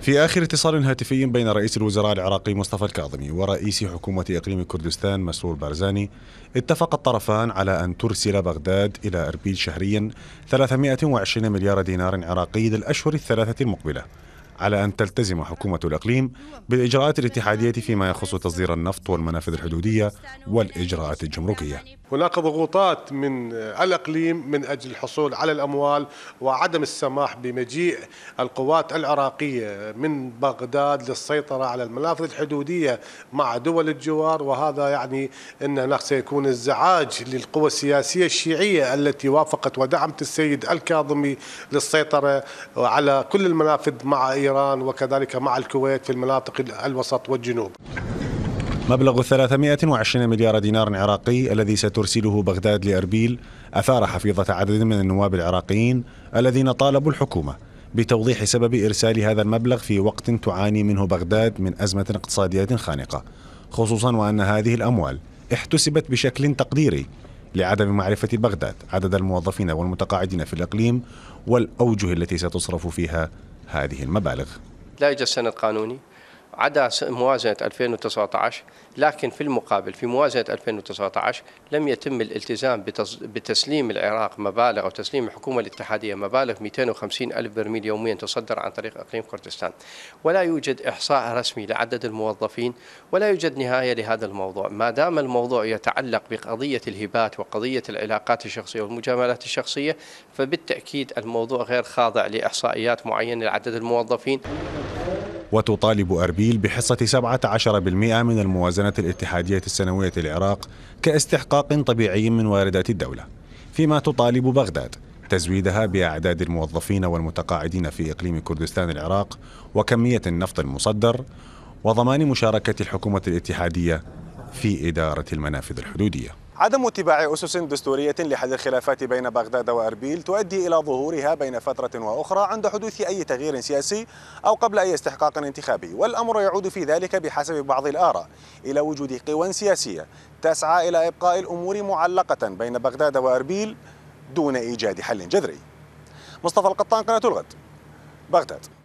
في آخر اتصال هاتفي بين رئيس الوزراء العراقي مصطفى الكاظمي ورئيس حكومة إقليم كردستان مسرور بارزاني اتفق الطرفان على أن ترسل بغداد إلى أربيل شهريا 320 مليار دينار عراقي للأشهر الثلاثة المقبلة على أن تلتزم حكومة الإقليم بالإجراءات الاتحادية فيما يخص تصدير النفط والمنافذ الحدودية والإجراءات الجمركية هناك ضغوطات من الإقليم من أجل الحصول على الأموال وعدم السماح بمجيء القوات العراقية من بغداد للسيطرة على المنافذ الحدودية مع دول الجوار وهذا يعني أن هناك سيكون الزعاج للقوى السياسية الشيعية التي وافقت ودعمت السيد الكاظمي للسيطرة على كل المنافذ مع إيران إيران وكذلك مع الكويت في المناطق الوسط والجنوب مبلغ 320 مليار دينار عراقي الذي سترسله بغداد لأربيل أثار حفيظة عدد من النواب العراقيين الذين طالبوا الحكومة بتوضيح سبب إرسال هذا المبلغ في وقت تعاني منه بغداد من أزمة اقتصادية خانقة خصوصا وأن هذه الأموال احتسبت بشكل تقديري لعدم معرفة بغداد عدد الموظفين والمتقاعدين في الإقليم والأوجه التي ستصرف فيها هذه المبالغ لا يوجد سند قانوني عدا موازنة 2019 لكن في المقابل في موازنة 2019 لم يتم الالتزام بتسليم العراق مبالغ أو تسليم الحكومة الاتحادية مبالغ 250 ألف برميل يوميا تصدر عن طريق إقليم كردستان ولا يوجد إحصاء رسمي لعدد الموظفين ولا يوجد نهاية لهذا الموضوع ما دام الموضوع يتعلق بقضية الهبات وقضية العلاقات الشخصية والمجاملات الشخصية فبالتأكيد الموضوع غير خاضع لإحصائيات معينة لعدد الموظفين وتطالب أربيل بحصة 17% من الموازنة الاتحادية السنوية للعراق كاستحقاق طبيعي من واردات الدولة فيما تطالب بغداد تزويدها بأعداد الموظفين والمتقاعدين في إقليم كردستان العراق وكمية النفط المصدر وضمان مشاركة الحكومة الاتحادية في إدارة المنافذ الحدودية عدم اتباع أسس دستورية لحل الخلافات بين بغداد وأربيل تؤدي إلى ظهورها بين فترة وأخرى عند حدوث أي تغيير سياسي أو قبل أي استحقاق انتخابي والأمر يعود في ذلك بحسب بعض الآراء إلى وجود قوى سياسية تسعى إلى إبقاء الأمور معلقة بين بغداد وأربيل دون إيجاد حل جذري مصطفى القطان قناة الغد بغداد